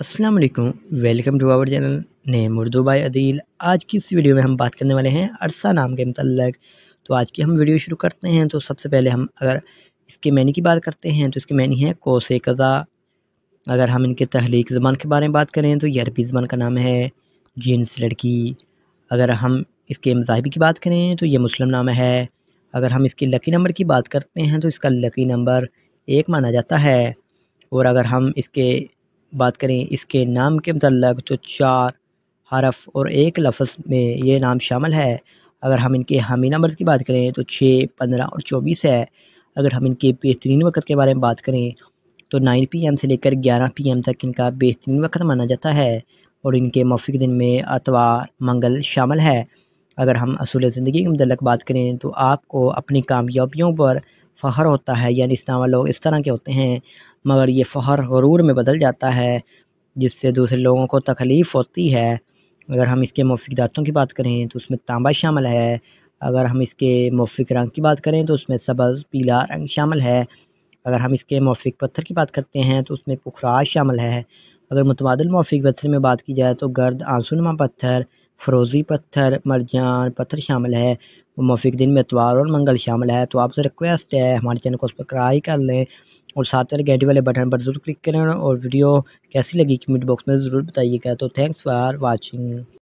Aslam welcome to our channel name Urdu by Adeel आज की इस वीडियो में हम बात करने वाले हैं अरसा नाम के मतलब तो आज की हम वीडियो शुरू करते हैं तो सबसे पहले हम अगर इसके मैनी की बात करते हैं तो इसके मैनी है कोस कज़ा अगर हम इनके तहलीक ज़बान के बारे में बात करें तो ये अरबी ज़बान का नाम है जीन्स लड़की अगर हम इसके मजाबी की बात करें तो ये मुस्लिम नाम है अगर हम इसके लकी नंबर की बात करते हैं तो इसका लकी नंबर एक माना जाता है और अगर हम इसके बात करें इसके नाम के मतलब तो चार हरफ और एक लफ्ज़ में ये नाम शामिल है अगर हम इनके हामी नंबर की बात करें तो छः पंद्रह और चौबीस है अगर हम इनके बेहतरीन वक्त के बारे में बात करें तो नाइन पी एम से लेकर ग्यारह पी एम तक इनका बेहतरीन वक्त माना जाता है और इनके मौफिक दिन में अतवार मंगल शामिल है अगर हम असूल ज़िंदगी के मतलब बात करें तो आपको अपनी कामयाबियों पर फ़हर होता है यानी इसनामा लोग इस तरह के होते हैं मगर ये फ़हर गरूर में बदल जाता है जिससे दूसरे लोगों को तकलीफ़ होती है अगर हम इसके मौफिक दातों की बात करें तो उसमें तांबा शामिल है अगर हम इसके मौफिक रंग की बात करें तो उसमें सबज़ पीला रंग शामिल है अगर हम इसके मौफिक पत्थर की बात करते हैं तो उसमें पुखराज शामिल है अगर मुतबादल मौफिक पत्थर में बात की जाए तो गर्द नमा पत्थर फरोजी पत्थर मरजान पत्थर शामिल है मौफिक दिन में इतवार और मंगल शामिल है तो आपसे रिक्वेस्ट है हमारे चैनल को उस पर क्राई कर लें और साथ ही घंटी वाले बटन पर ज़रूर क्लिक करें और वीडियो कैसी लगी कमेंट बॉक्स में ज़रूर बताइएगा तो थैंक्स फॉर वॉचिंग